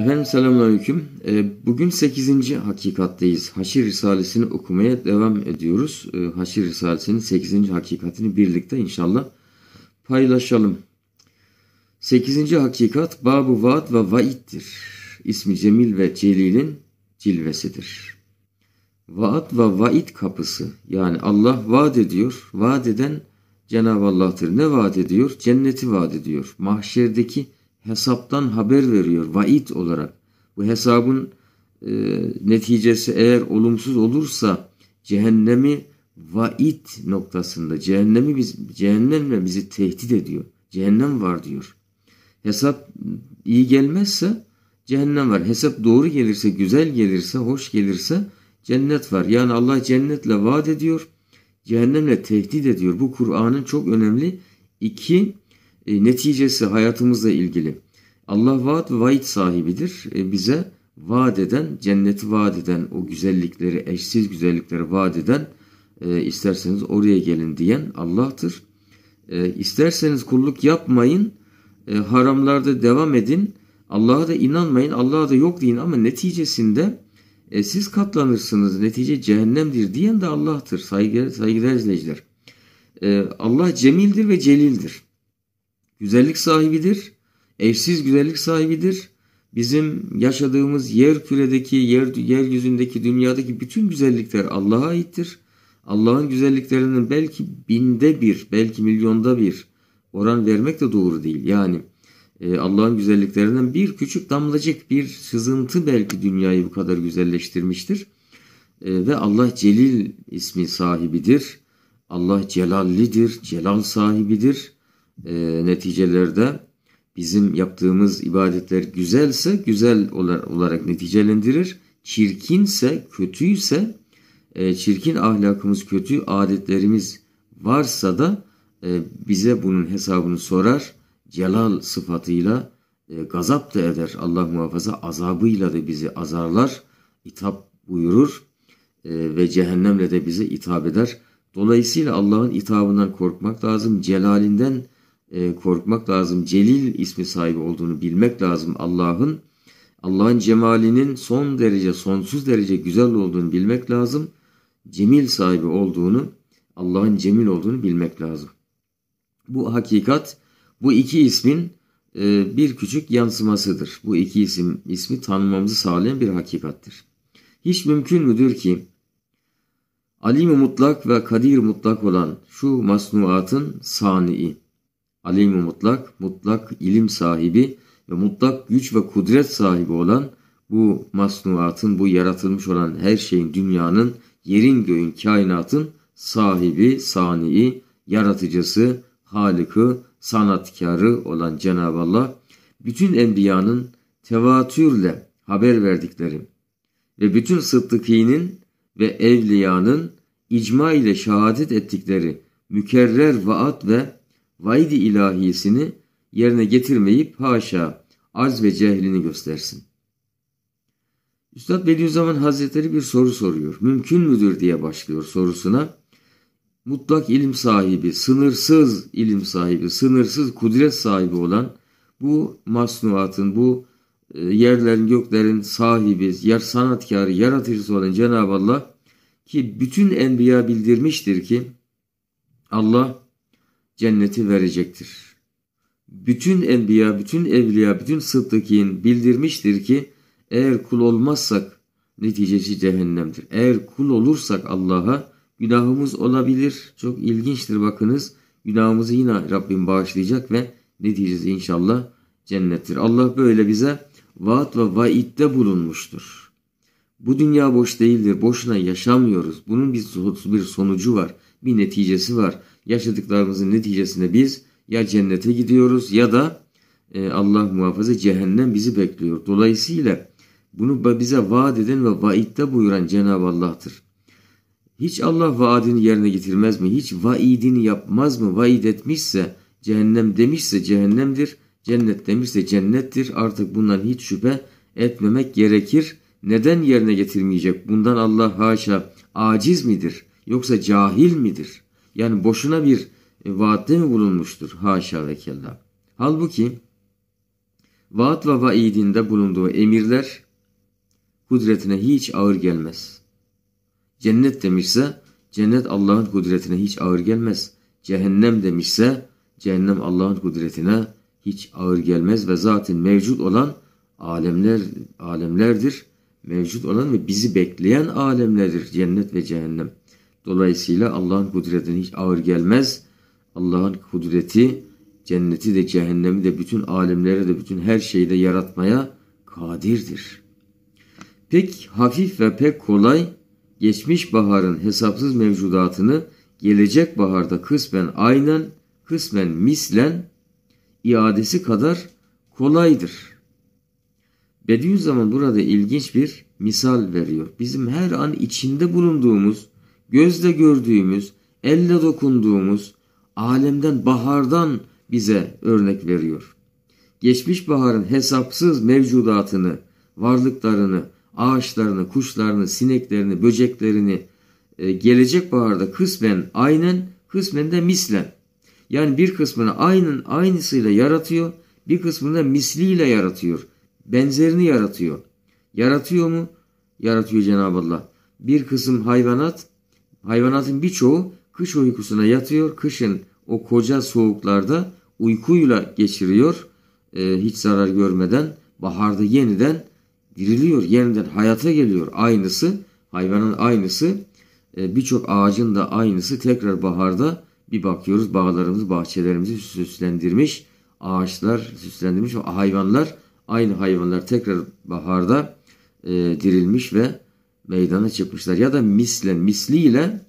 Efendim selamünaleyküm. Ee, bugün 8. hakikattayız. Haşir Risalesini okumaya devam ediyoruz. Ee, Haşir Risalesinin 8. hakikatini birlikte inşallah paylaşalım. 8. hakikat babu vaat ve vaiddir. İsmi Cemil ve Celil'in cilvesidir. Vaat ve vaid kapısı yani Allah vaat ediyor. Vaat eden Cenab-ı Allah'tır. Ne vaat ediyor? Cenneti vaat ediyor. Mahşerdeki hesaptan haber veriyor vaid olarak. Bu hesabın e, neticesi eğer olumsuz olursa cehennemi vaid noktasında cehennemi biz cehennemle bizi tehdit ediyor. Cehennem var diyor. Hesap iyi gelmezse cehennem var. Hesap doğru gelirse, güzel gelirse, hoş gelirse cennet var. Yani Allah cennetle vaat ediyor. Cehennemle tehdit ediyor. Bu Kur'an'ın çok önemli iki e, neticesi hayatımızla ilgili. Allah vaat ve vaid sahibidir. E, bize vaat eden, cenneti vaat eden, o güzellikleri, eşsiz güzellikleri vaat eden, e, isterseniz oraya gelin diyen Allah'tır. E, isterseniz kulluk yapmayın, e, haramlarda devam edin, Allah'a da inanmayın, Allah'a da yok deyin ama neticesinde e, siz katlanırsınız, netice cehennemdir diyen de Allah'tır saygıdeğer saygı izleyiciler. E, Allah cemildir ve celildir güzellik sahibidir. Eşsiz güzellik sahibidir. Bizim yaşadığımız yer küredeki, yer, yeryüzündeki, dünyadaki bütün güzellikler Allah'a aittir. Allah'ın güzelliklerinin belki binde bir, belki milyonda bir oran vermek de doğru değil. Yani e, Allah'ın güzelliklerinden bir küçük damlacık, bir sızıntı belki dünyayı bu kadar güzelleştirmiştir. E, ve Allah Celil ismi sahibidir. Allah Celallidir, Celal sahibidir e, neticelerde bizim yaptığımız ibadetler güzelse güzel olarak neticelendirir. Çirkinse, kötüyse, e, çirkin ahlakımız, kötü adetlerimiz varsa da e, bize bunun hesabını sorar. Celal sıfatıyla e, gazap da eder. Allah muhafaza azabıyla da bizi azarlar. İtap buyurur e, ve cehennemle de bize itap eder. Dolayısıyla Allah'ın itabından korkmak lazım. Celalinden korkmak e, korkmak lazım. Celil ismi sahibi olduğunu bilmek lazım Allah'ın. Allah'ın cemalinin son derece, sonsuz derece güzel olduğunu bilmek lazım. Cemil sahibi olduğunu, Allah'ın cemil olduğunu bilmek lazım. Bu hakikat, bu iki ismin e, bir küçük yansımasıdır. Bu iki isim ismi tanımamızı sağlayan bir hakikattir. Hiç mümkün müdür ki alim mutlak ve kadir mutlak olan şu masnuatın sani'i Alim mutlak, mutlak ilim sahibi ve mutlak güç ve kudret sahibi olan bu masnuatın, bu yaratılmış olan her şeyin, dünyanın, yerin, göğün, kainatın sahibi, sani'i, yaratıcısı, halikı, sanatkarı olan Cenab-ı Allah, bütün enbiyanın tevatürle haber verdikleri ve bütün sıddıkinin ve evliyanın icma ile şehadet ettikleri mükerrer vaat ve vaidi ilahisini yerine getirmeyip haşa arz ve cehlini göstersin. Üstad Bediüzzaman Hazretleri bir soru soruyor. Mümkün müdür diye başlıyor sorusuna. Mutlak ilim sahibi, sınırsız ilim sahibi, sınırsız kudret sahibi olan bu masnuatın, bu e, yerlerin, göklerin sahibi, yer sanatkarı, yaratıcısı olan Cenab-ı Allah ki bütün enbiya bildirmiştir ki Allah cenneti verecektir. Bütün enbiya, bütün evliya, bütün sıddıkin bildirmiştir ki eğer kul olmazsak neticesi cehennemdir. Eğer kul olursak Allah'a günahımız olabilir. Çok ilginçtir bakınız. Günahımızı yine Rabbim bağışlayacak ve neticesi inşallah cennettir. Allah böyle bize vaat ve vaitte bulunmuştur. Bu dünya boş değildir. Boşuna yaşamıyoruz. Bunun bir sonucu var. Bir neticesi var yaşadıklarımızın neticesinde biz ya cennete gidiyoruz ya da e, Allah muhafaza cehennem bizi bekliyor. Dolayısıyla bunu bize vaat eden ve vaitte buyuran Cenab-ı Allah'tır. Hiç Allah vaadini yerine getirmez mi? Hiç vaidini yapmaz mı? Vaid etmişse, cehennem demişse cehennemdir, cennet demişse cennettir. Artık bundan hiç şüphe etmemek gerekir. Neden yerine getirmeyecek? Bundan Allah haşa aciz midir? Yoksa cahil midir?'' Yani boşuna bir e, vaatte mi bulunmuştur? Haşa ve kella. Halbuki vaat ve vaidinde bulunduğu emirler kudretine hiç ağır gelmez. Cennet demişse cennet Allah'ın kudretine hiç ağır gelmez. Cehennem demişse cehennem Allah'ın kudretine hiç ağır gelmez ve zaten mevcut olan alemler alemlerdir. Mevcut olan ve bizi bekleyen alemlerdir cennet ve cehennem. Dolayısıyla Allah'ın kudretine hiç ağır gelmez. Allah'ın kudreti cenneti de cehennemi de bütün alemleri de bütün her şeyi de yaratmaya kadirdir. Pek hafif ve pek kolay geçmiş baharın hesapsız mevcudatını gelecek baharda kısmen aynen, kısmen mislen iadesi kadar kolaydır. Bediüzzaman burada ilginç bir misal veriyor. Bizim her an içinde bulunduğumuz gözle gördüğümüz, elle dokunduğumuz, alemden bahardan bize örnek veriyor. Geçmiş baharın hesapsız mevcudatını, varlıklarını, ağaçlarını, kuşlarını, sineklerini, böceklerini e, gelecek baharda kısmen aynen, kısmen de mislen. Yani bir kısmını aynen aynısıyla yaratıyor, bir kısmını da misliyle yaratıyor. Benzerini yaratıyor. Yaratıyor mu? Yaratıyor Cenab-ı Allah. Bir kısım hayvanat, Hayvanatın birçoğu kış uykusuna yatıyor. Kışın o koca soğuklarda uykuyla geçiriyor. E, hiç zarar görmeden baharda yeniden diriliyor. Yeniden hayata geliyor. Aynısı hayvanın aynısı e, birçok ağacın da aynısı tekrar baharda bir bakıyoruz bağlarımız bahçelerimizi süslendirmiş. Ağaçlar süslendirmiş ve hayvanlar aynı hayvanlar tekrar baharda e, dirilmiş ve meydana çıkmışlar. Ya da misle misliyle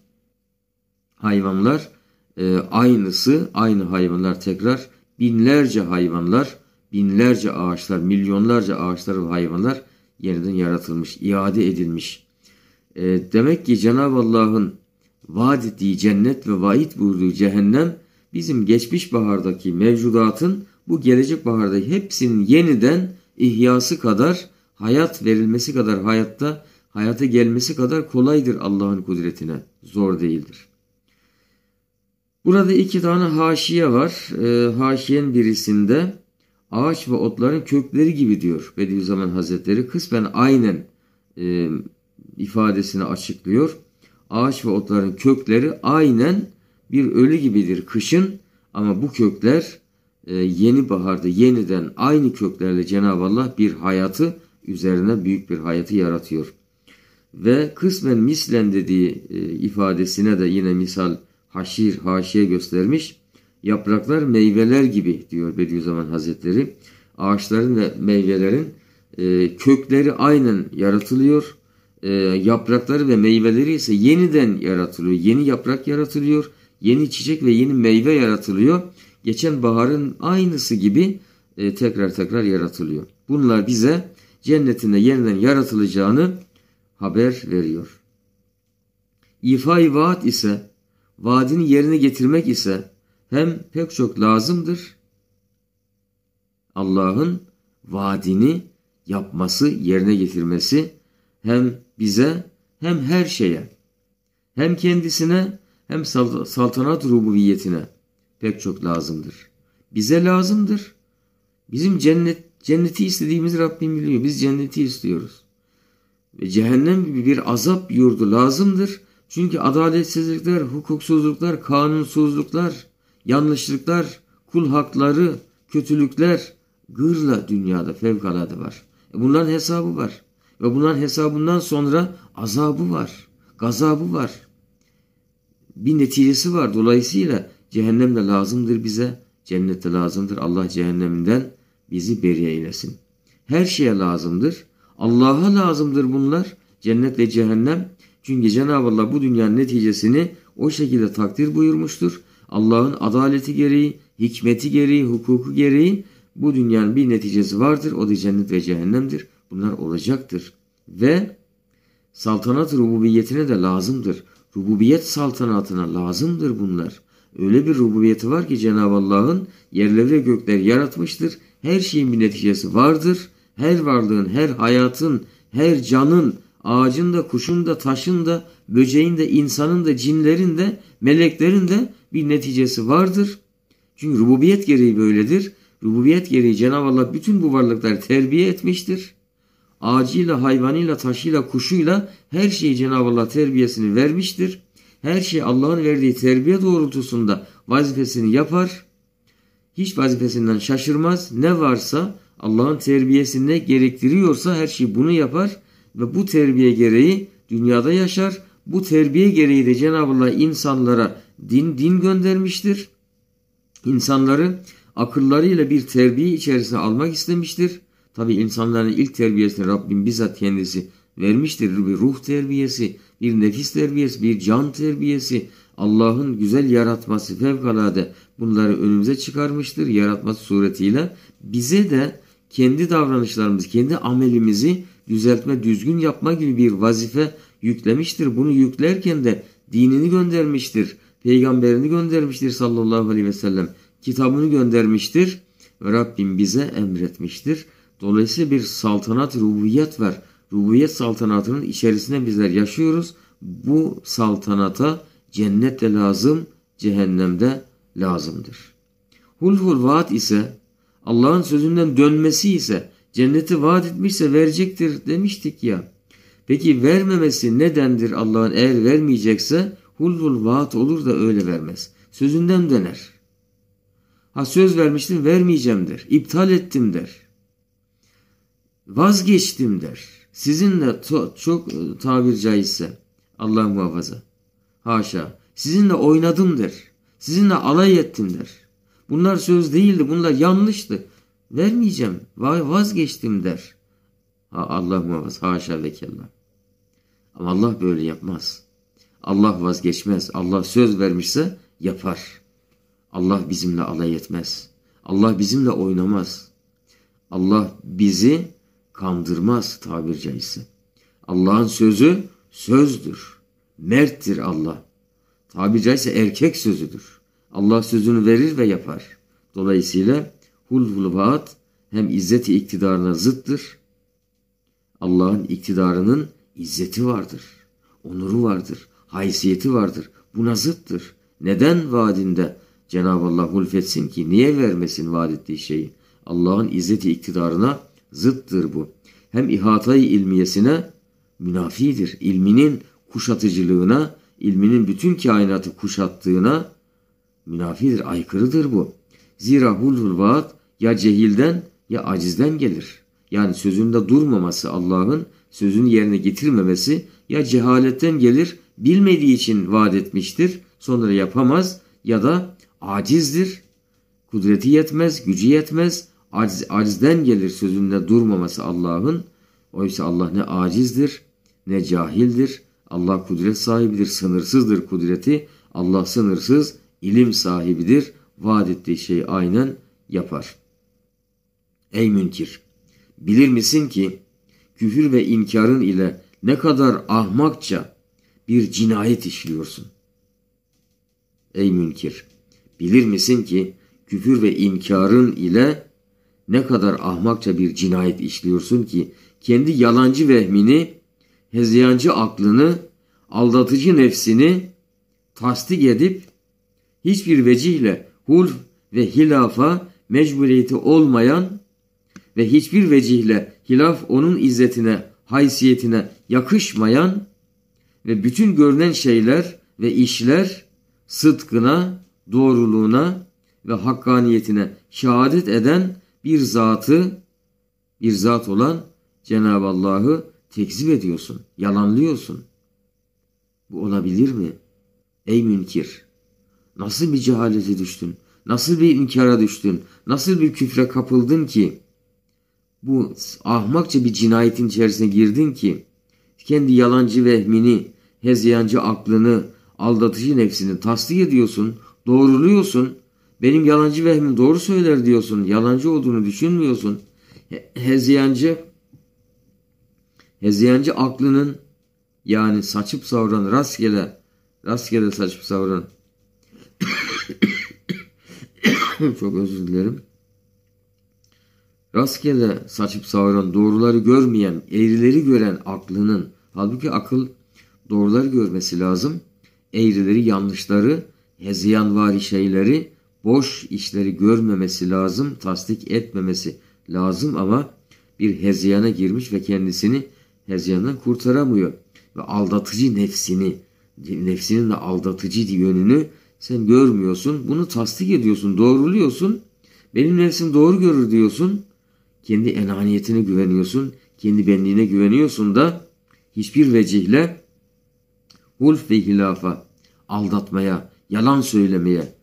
hayvanlar e, aynısı aynı hayvanlar tekrar binlerce hayvanlar binlerce ağaçlar milyonlarca ağaçlar ve hayvanlar yeniden yaratılmış iade edilmiş. E, demek ki Cenab-ı Allah'ın vaad ettiği cennet ve vaid buyurduğu cehennem bizim geçmiş bahardaki mevcudatın bu gelecek baharda hepsinin yeniden ihyası kadar hayat verilmesi kadar hayatta hayata gelmesi kadar kolaydır Allah'ın kudretine, zor değildir. Burada iki tane haşiye var. E, ee, haşiyen birisinde ağaç ve otların kökleri gibi diyor Bediüzzaman Hazretleri. Kısmen aynen e, ifadesini açıklıyor. Ağaç ve otların kökleri aynen bir ölü gibidir kışın ama bu kökler e, yeni baharda yeniden aynı köklerle Cenab-ı Allah bir hayatı üzerine büyük bir hayatı yaratıyor ve kısmen mislen dediği e, ifadesine de yine misal haşir, haşiye göstermiş. Yapraklar meyveler gibi diyor Bediüzzaman Hazretleri. Ağaçların ve meyvelerin e, kökleri aynen yaratılıyor. E, yaprakları ve meyveleri ise yeniden yaratılıyor. Yeni yaprak yaratılıyor. Yeni çiçek ve yeni meyve yaratılıyor. Geçen baharın aynısı gibi tekrar tekrar yaratılıyor. Bunlar bize cennetinde yeniden yaratılacağını haber veriyor. İfai vaat ise, vaadini yerine getirmek ise hem pek çok lazımdır. Allah'ın vaadini yapması, yerine getirmesi hem bize hem her şeye, hem kendisine hem saltanat rububiyetine pek çok lazımdır. Bize lazımdır. Bizim cennet cenneti istediğimiz Rabbim biliyor. Biz cenneti istiyoruz ve cehennem gibi bir azap yurdu lazımdır. Çünkü adaletsizlikler, hukuksuzluklar, kanunsuzluklar, yanlışlıklar, kul hakları, kötülükler gırla dünyada fevkalade var. E bunların hesabı var. Ve bunların hesabından sonra azabı var. Gazabı var. Bir neticesi var. Dolayısıyla cehennem de lazımdır bize. Cennet de lazımdır. Allah cehenneminden bizi beri eylesin. Her şeye lazımdır. Allah'a lazımdır bunlar cennet ve cehennem. Çünkü Cenab-ı Allah bu dünyanın neticesini o şekilde takdir buyurmuştur. Allah'ın adaleti gereği, hikmeti gereği, hukuku gereği bu dünyanın bir neticesi vardır. O da cennet ve cehennemdir. Bunlar olacaktır. Ve saltanat rububiyetine de lazımdır. Rububiyet saltanatına lazımdır bunlar. Öyle bir rububiyeti var ki Cenab-ı Allah'ın yerleri ve gökleri yaratmıştır. Her şeyin bir neticesi vardır her varlığın, her hayatın, her canın, ağacın da, kuşun da, taşın da, böceğin de, insanın da, cinlerin de, meleklerin de bir neticesi vardır. Çünkü rububiyet gereği böyledir. Rububiyet gereği Cenab-ı Allah bütün bu varlıkları terbiye etmiştir. Ağacıyla, hayvanıyla, taşıyla, kuşuyla her şeyi Cenab-ı Allah terbiyesini vermiştir. Her şey Allah'ın verdiği terbiye doğrultusunda vazifesini yapar. Hiç vazifesinden şaşırmaz. Ne varsa Allah'ın terbiyesinde gerektiriyorsa her şey bunu yapar ve bu terbiye gereği dünyada yaşar. Bu terbiye gereği de Cenab-ı Allah insanlara din din göndermiştir. İnsanları akıllarıyla bir terbiye içerisine almak istemiştir. Tabi insanların ilk terbiyesini Rabbim bizzat kendisi vermiştir. Bir ruh terbiyesi, bir nefis terbiyesi, bir can terbiyesi. Allah'ın güzel yaratması fevkalade bunları önümüze çıkarmıştır yaratması suretiyle. Bize de kendi davranışlarımız, kendi amelimizi düzeltme, düzgün yapma gibi bir vazife yüklemiştir. Bunu yüklerken de dinini göndermiştir. Peygamberini göndermiştir sallallahu aleyhi ve sellem. Kitabını göndermiştir. Ve Rabbim bize emretmiştir. Dolayısıyla bir saltanat, rububiyet var. Rububiyet saltanatının içerisinde bizler yaşıyoruz. Bu saltanata cennet de lazım, cehennemde lazımdır. Hulful vaat ise Allah'ın sözünden dönmesi ise cenneti vaat etmişse verecektir demiştik ya. Peki vermemesi nedendir Allah'ın eğer vermeyecekse hulvul vaat olur da öyle vermez. Sözünden döner. Ha söz vermiştim vermeyeceğim der. İptal ettim der. Vazgeçtim der. Sizinle çok e, tabir caizse Allah muhafaza. Haşa. Sizinle oynadım der. Sizinle alay ettim der. Bunlar söz değildi, bunlar yanlıştı. Vermeyeceğim, vazgeçtim der. Ha, Allah muhafaz, haşa ve kella. Ama Allah böyle yapmaz. Allah vazgeçmez. Allah söz vermişse yapar. Allah bizimle alay etmez. Allah bizimle oynamaz. Allah bizi kandırmaz tabir caizse. Allah'ın sözü sözdür. Merttir Allah. Tabiri caizse erkek sözüdür. Allah sözünü verir ve yapar. Dolayısıyla hulhulvaat hem izzeti iktidarına zıttır. Allah'ın iktidarının izzeti vardır. Onuru vardır. Haysiyeti vardır. Buna zıttır. Neden vaadinde Cenab-ı Allah hulfetsin ki? Niye vermesin vaad ettiği şeyi? Allah'ın izzeti iktidarına zıttır bu. Hem ihatayı ilmiyesine münafidir. İlminin kuşatıcılığına, ilminin bütün kainatı kuşattığına münafidir, aykırıdır bu. Zira hulhul vaat ya cehilden ya acizden gelir. Yani sözünde durmaması Allah'ın sözünü yerine getirmemesi ya cehaletten gelir bilmediği için vaat etmiştir sonra yapamaz ya da acizdir. Kudreti yetmez, gücü yetmez. Aciz, acizden gelir sözünde durmaması Allah'ın. Oysa Allah ne acizdir ne cahildir. Allah kudret sahibidir, sınırsızdır kudreti. Allah sınırsız, ilim sahibidir. Vaat ettiği şeyi aynen yapar. Ey münkir! Bilir misin ki küfür ve inkarın ile ne kadar ahmakça bir cinayet işliyorsun. Ey münkir! Bilir misin ki küfür ve inkarın ile ne kadar ahmakça bir cinayet işliyorsun ki kendi yalancı vehmini, hezyancı aklını, aldatıcı nefsini tasdik edip hiçbir vecihle hulf ve hilafa mecburiyeti olmayan ve hiçbir vecihle hilaf onun izzetine, haysiyetine yakışmayan ve bütün görünen şeyler ve işler sıdkına, doğruluğuna ve hakkaniyetine şehadet eden bir zatı, bir zat olan Cenab-ı Allah'ı tekzip ediyorsun, yalanlıyorsun. Bu olabilir mi? Ey münkir! Nasıl bir cehalete düştün? Nasıl bir inkara düştün? Nasıl bir küfre kapıldın ki? Bu ahmakça bir cinayetin içerisine girdin ki kendi yalancı vehmini, hezyancı aklını, aldatıcı nefsini tasdik ediyorsun, doğruluyorsun. Benim yalancı vehmim doğru söyler diyorsun. Yalancı olduğunu düşünmüyorsun. He hezyancı hezyancı aklının yani saçıp savuran rastgele rastgele saçıp savuran çok özür dilerim. Rastgele saçıp savuran, doğruları görmeyen, eğrileri gören aklının, halbuki akıl doğruları görmesi lazım. Eğrileri, yanlışları, heziyanvari şeyleri, boş işleri görmemesi lazım, tasdik etmemesi lazım ama bir heziyana girmiş ve kendisini heziyandan kurtaramıyor. Ve aldatıcı nefsini, nefsinin de aldatıcı yönünü sen görmüyorsun. Bunu tasdik ediyorsun, doğruluyorsun. Benim nefsim doğru görür diyorsun. Kendi enaniyetine güveniyorsun. Kendi benliğine güveniyorsun da hiçbir vecihle hulf ve hilafa, aldatmaya, yalan söylemeye,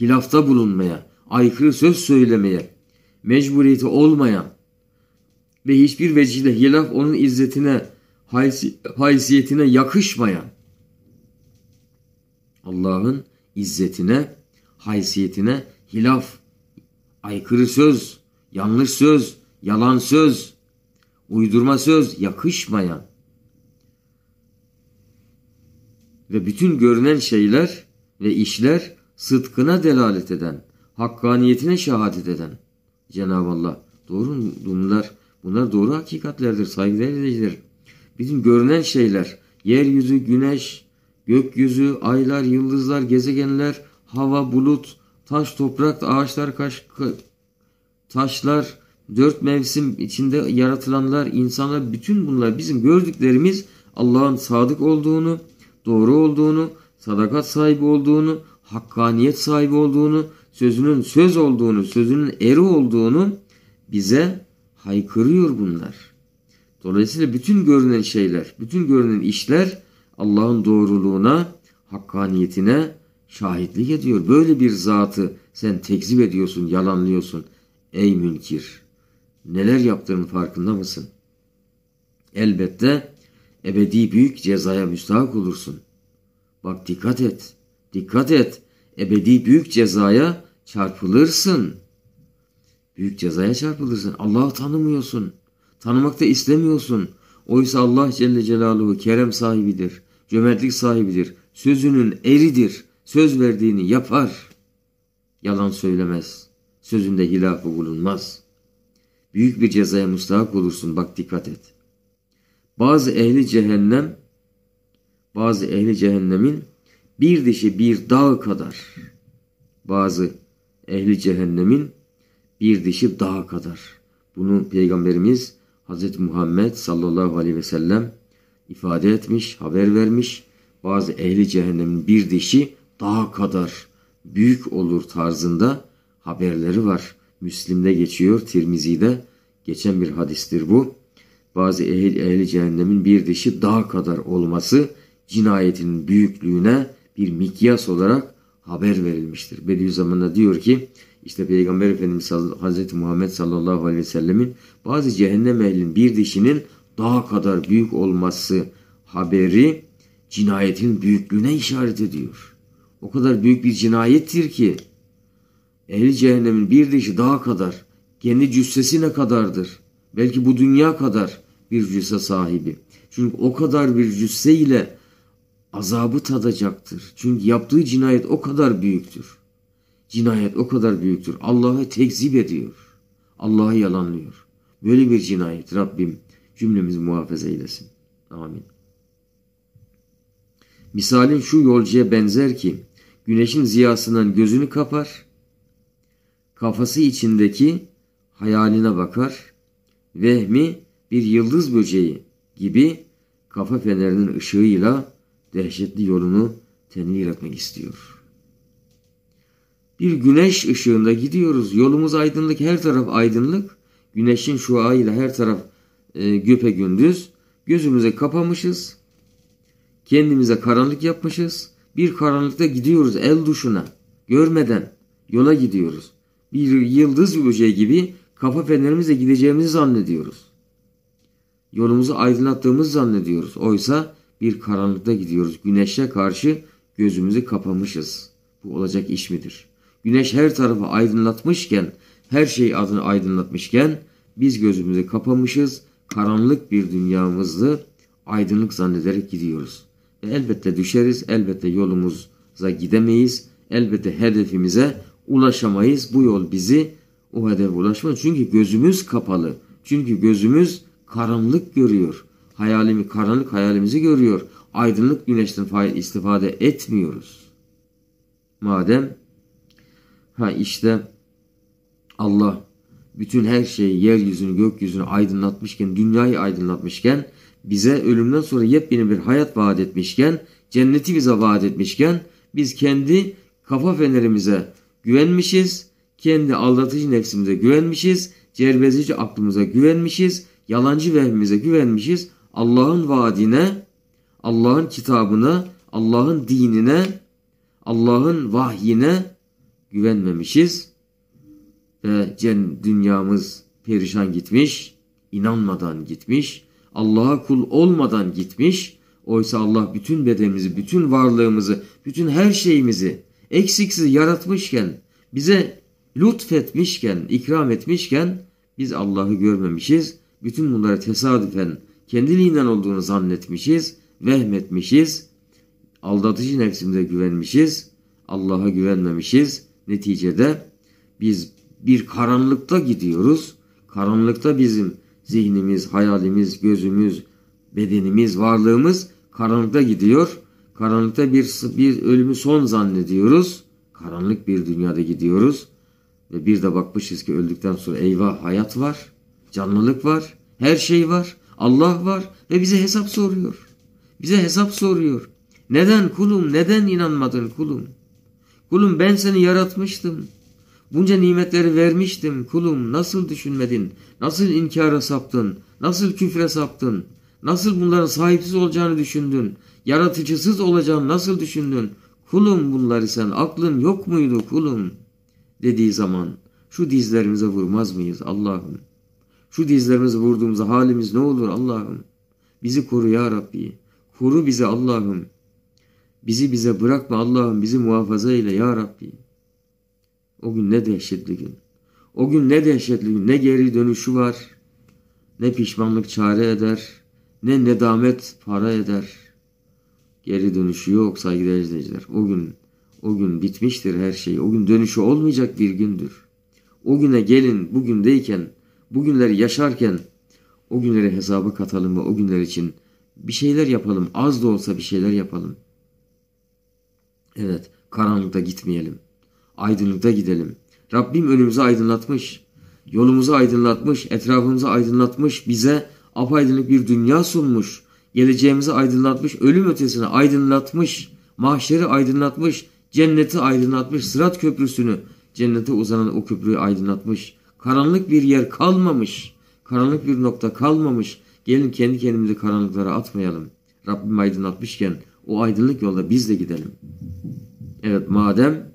hilafta bulunmaya, aykırı söz söylemeye, mecburiyeti olmayan ve hiçbir vecihle hilaf onun izzetine, haysiyetine yakışmayan Allah'ın izzetine, haysiyetine hilaf, aykırı söz, yanlış söz, yalan söz, uydurma söz, yakışmayan ve bütün görünen şeyler ve işler sıdkına delalet eden, hakkaniyetine şehadet eden Cenab-ı Allah. Doğru bunlar, bunlar doğru hakikatlerdir, saygıdeğer Bizim görünen şeyler, yeryüzü, güneş, Gökyüzü, aylar, yıldızlar, gezegenler, hava, bulut, taş, toprak, ağaçlar, kaş, taşlar, dört mevsim içinde yaratılanlar, insanlar bütün bunlar bizim gördüklerimiz Allah'ın sadık olduğunu, doğru olduğunu, sadakat sahibi olduğunu, hakkaniyet sahibi olduğunu, sözünün söz olduğunu, sözünün eri olduğunu bize haykırıyor bunlar. Dolayısıyla bütün görünen şeyler, bütün görünen işler Allah'ın doğruluğuna, hakkaniyetine şahitlik ediyor. Böyle bir zatı sen tekzip ediyorsun, yalanlıyorsun. Ey münkir! Neler yaptığının farkında mısın? Elbette ebedi büyük cezaya müstahak olursun. Bak dikkat et, dikkat et. Ebedi büyük cezaya çarpılırsın. Büyük cezaya çarpılırsın. Allah'ı tanımıyorsun. Tanımak da istemiyorsun. Oysa Allah Celle Celaluhu kerem sahibidir. Cömertlik sahibidir. Sözünün eridir. Söz verdiğini yapar. Yalan söylemez. Sözünde hilafı bulunmaz. Büyük bir cezaya mustahak olursun. Bak dikkat et. Bazı ehli cehennem bazı ehli cehennemin bir dişi bir dağ kadar. Bazı ehli cehennemin bir dişi dağ kadar. Bunu Peygamberimiz Hz. Muhammed sallallahu aleyhi ve sellem ifade etmiş, haber vermiş. Bazı ehli cehennemin bir dişi daha kadar büyük olur tarzında haberleri var. Müslim'de geçiyor, Tirmizi'de geçen bir hadistir bu. Bazı ehli, ehli cehennemin bir dişi daha kadar olması cinayetinin büyüklüğüne bir mikyas olarak haber verilmiştir. Bediüzzaman'a diyor ki işte Peygamber Efendimiz Hazreti Muhammed sallallahu aleyhi ve sellemin bazı cehennem ehlinin bir dişinin daha kadar büyük olması haberi cinayetin büyüklüğüne işaret ediyor. O kadar büyük bir cinayettir ki ehli cehennemin bir dişi daha kadar, kendi cüssesine kadardır. Belki bu dünya kadar bir cüsse sahibi. Çünkü o kadar bir cüsse ile azabı tadacaktır. Çünkü yaptığı cinayet o kadar büyüktür. Cinayet o kadar büyüktür. Allah'ı tekzip ediyor. Allah'ı yalanlıyor. Böyle bir cinayet Rabbim cümlemizi muhafaza eylesin. Amin. Misalin şu yolcuya benzer ki güneşin ziyasından gözünü kapar, kafası içindeki hayaline bakar, vehmi bir yıldız böceği gibi kafa fenerinin ışığıyla dehşetli yolunu tenvir etmek istiyor. Bir güneş ışığında gidiyoruz. Yolumuz aydınlık, her taraf aydınlık. Güneşin şuayla her taraf e, göpe gündüz gözümüze kapamışız. Kendimize karanlık yapmışız. Bir karanlıkta gidiyoruz el duşuna. Görmeden yola gidiyoruz. Bir yıldız böceği gibi kafa fenerimizle gideceğimizi zannediyoruz. Yolumuzu aydınlattığımızı zannediyoruz. Oysa bir karanlıkta gidiyoruz. Güneşe karşı gözümüzü kapamışız. Bu olacak iş midir? Güneş her tarafı aydınlatmışken, her şey adını aydınlatmışken biz gözümüzü kapamışız karanlık bir dünyamızı aydınlık zannederek gidiyoruz. Ve elbette düşeriz, elbette yolumuza gidemeyiz, elbette hedefimize ulaşamayız. Bu yol bizi o hedefe ulaşmaz. Çünkü gözümüz kapalı. Çünkü gözümüz karanlık görüyor. Hayalimi, karanlık hayalimizi görüyor. Aydınlık güneşten istifade etmiyoruz. Madem ha işte Allah bütün her şeyi yeryüzünü gökyüzünü aydınlatmışken dünyayı aydınlatmışken bize ölümden sonra yepyeni bir hayat vaat etmişken cenneti bize vaat etmişken biz kendi kafa fenerimize güvenmişiz kendi aldatıcı nefsimize güvenmişiz cerbezici aklımıza güvenmişiz yalancı vehmimize güvenmişiz Allah'ın vaadine Allah'ın kitabına Allah'ın dinine Allah'ın vahyine güvenmemişiz ve dünyamız perişan gitmiş, inanmadan gitmiş, Allah'a kul olmadan gitmiş. Oysa Allah bütün bedenimizi, bütün varlığımızı, bütün her şeyimizi eksiksiz yaratmışken, bize lütfetmişken, ikram etmişken biz Allah'ı görmemişiz. Bütün bunları tesadüfen kendiliğinden olduğunu zannetmişiz, vehmetmişiz, aldatıcı nefsimize güvenmişiz, Allah'a güvenmemişiz. Neticede biz bir karanlıkta gidiyoruz. Karanlıkta bizim zihnimiz, hayalimiz, gözümüz, bedenimiz, varlığımız karanlıkta gidiyor. Karanlıkta bir, bir ölümü son zannediyoruz. Karanlık bir dünyada gidiyoruz. Ve bir de bakmışız ki öldükten sonra eyvah hayat var, canlılık var, her şey var, Allah var ve bize hesap soruyor. Bize hesap soruyor. Neden kulum, neden inanmadın kulum? Kulum ben seni yaratmıştım. Bunca nimetleri vermiştim kulum nasıl düşünmedin? Nasıl inkara saptın? Nasıl küfre saptın? Nasıl bunların sahipsiz olacağını düşündün? Yaratıcısız olacağını nasıl düşündün? Kulum bunları sen aklın yok muydu kulum? Dediği zaman şu dizlerimize vurmaz mıyız Allah'ım? Şu dizlerimizi vurduğumuzda halimiz ne olur Allah'ım? Bizi koru ya Rabbi. Koru bizi Allah'ım. Bizi bize bırakma Allah'ım bizi muhafaza ile ya Rabbi. O gün ne dehşetli gün. O gün ne dehşetli gün. Ne geri dönüşü var. Ne pişmanlık çare eder. Ne nedamet para eder. Geri dönüşü yok saygıdeğer izleyiciler. O gün o gün bitmiştir her şey. O gün dönüşü olmayacak bir gündür. O güne gelin bugündeyken, bugünleri yaşarken o günleri hesaba katalım ve o günler için bir şeyler yapalım. Az da olsa bir şeyler yapalım. Evet, karanlıkta gitmeyelim.'' aydınlıkta gidelim. Rabbim önümüzü aydınlatmış, yolumuzu aydınlatmış, etrafımızı aydınlatmış, bize apaydınlık bir dünya sunmuş, geleceğimizi aydınlatmış, ölüm ötesini aydınlatmış, mahşeri aydınlatmış, cenneti aydınlatmış, sırat köprüsünü, cennete uzanan o köprüyü aydınlatmış. Karanlık bir yer kalmamış, karanlık bir nokta kalmamış. Gelin kendi kendimizi karanlıklara atmayalım. Rabbim aydınlatmışken o aydınlık yolda biz de gidelim. Evet madem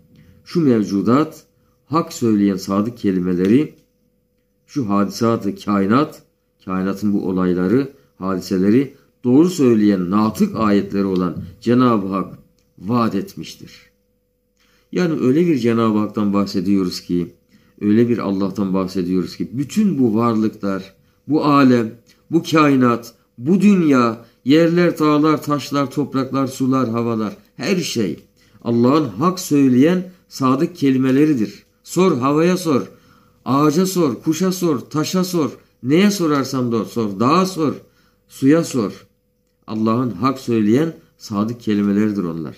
şu mevcudat, hak söyleyen sadık kelimeleri, şu hadisatı kainat, kainatın bu olayları, hadiseleri doğru söyleyen natık ayetleri olan Cenab-ı Hak vaat etmiştir. Yani öyle bir Cenab-ı Hak'tan bahsediyoruz ki, öyle bir Allah'tan bahsediyoruz ki bütün bu varlıklar, bu alem, bu kainat, bu dünya, yerler, dağlar, taşlar, topraklar, sular, havalar, her şey Allah'ın hak söyleyen sadık kelimeleridir. Sor havaya sor, ağaca sor, kuşa sor, taşa sor, neye sorarsam da sor, dağa sor, suya sor. Allah'ın hak söyleyen sadık kelimeleridir onlar.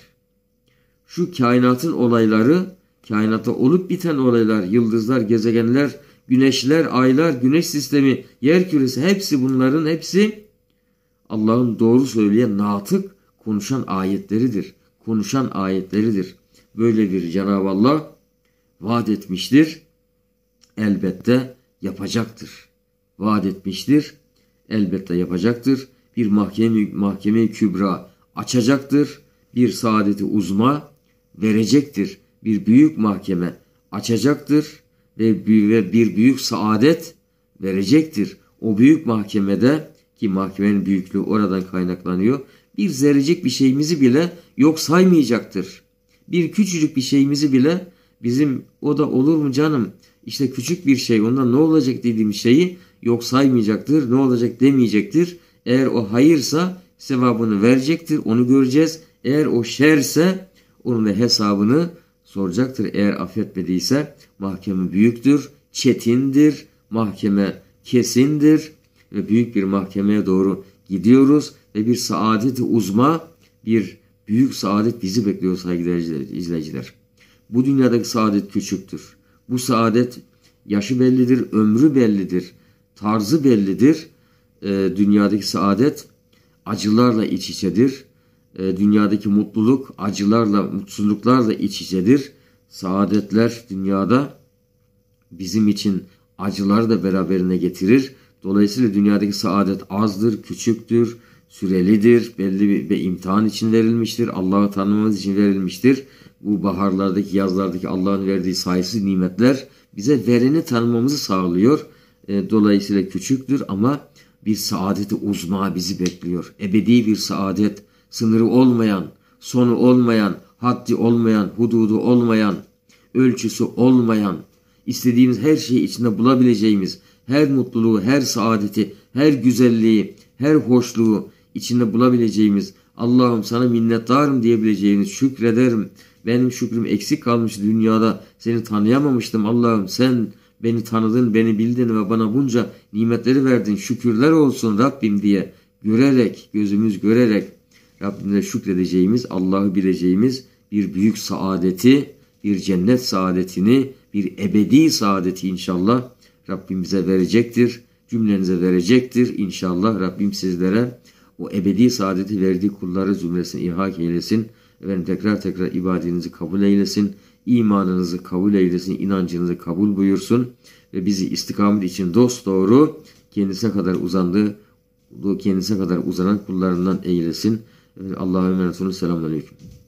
Şu kainatın olayları, kainata olup biten olaylar, yıldızlar, gezegenler, güneşler, aylar, güneş sistemi, yer küresi hepsi bunların hepsi Allah'ın doğru söyleyen natık konuşan ayetleridir. Konuşan ayetleridir. Böyle bir Cenab-ı Allah vaat etmiştir. Elbette yapacaktır. Vaat etmiştir. Elbette yapacaktır. Bir mahkeme mahkeme kübra açacaktır. Bir saadeti uzma verecektir. Bir büyük mahkeme açacaktır ve bir büyük saadet verecektir. O büyük mahkemede ki mahkemenin büyüklüğü oradan kaynaklanıyor. Bir zerrecik bir şeyimizi bile yok saymayacaktır bir küçücük bir şeyimizi bile bizim o da olur mu canım işte küçük bir şey ondan ne olacak dediğim şeyi yok saymayacaktır. Ne olacak demeyecektir. Eğer o hayırsa sevabını verecektir. Onu göreceğiz. Eğer o şerse onun da hesabını soracaktır. Eğer affetmediyse mahkeme büyüktür, çetindir, mahkeme kesindir ve büyük bir mahkemeye doğru gidiyoruz ve bir saadet uzma, bir Büyük saadet bizi bekliyor saygıdeğer izleyiciler. Bu dünyadaki saadet küçüktür. Bu saadet yaşı bellidir, ömrü bellidir, tarzı bellidir. E, dünyadaki saadet acılarla iç içedir. E, dünyadaki mutluluk acılarla, mutsuzluklarla iç içedir. Saadetler dünyada bizim için acılar da beraberine getirir. Dolayısıyla dünyadaki saadet azdır, küçüktür, sürelidir, belli bir, bir imtihan için verilmiştir, Allah'ı tanımamız için verilmiştir. Bu baharlardaki, yazlardaki Allah'ın verdiği sayısız nimetler bize vereni tanımamızı sağlıyor. E, dolayısıyla küçüktür ama bir saadeti uzma bizi bekliyor. Ebedi bir saadet, sınırı olmayan, sonu olmayan, haddi olmayan, hududu olmayan, ölçüsü olmayan, istediğimiz her şeyi içinde bulabileceğimiz, her mutluluğu, her saadeti, her güzelliği, her hoşluğu, içinde bulabileceğimiz Allah'ım sana minnettarım diyebileceğimiz şükrederim. Benim şükrüm eksik kalmış dünyada seni tanıyamamıştım Allah'ım sen beni tanıdın beni bildin ve bana bunca nimetleri verdin şükürler olsun Rabbim diye görerek gözümüz görerek Rabbimle şükredeceğimiz Allah'ı bileceğimiz bir büyük saadeti bir cennet saadetini bir ebedi saadeti inşallah Rabbimize verecektir cümlenize verecektir inşallah Rabbim sizlere o ebedi saadeti verdiği kulları zümresine ihak eylesin. Efendim tekrar tekrar ibadetinizi kabul eylesin. imanınızı kabul eylesin. inancınızı kabul buyursun. Ve bizi istikamet için dost doğru kendisine kadar uzandığı kendisine kadar uzanan kullarından eylesin. Allah'a emanet olun. Selamun Aleyküm.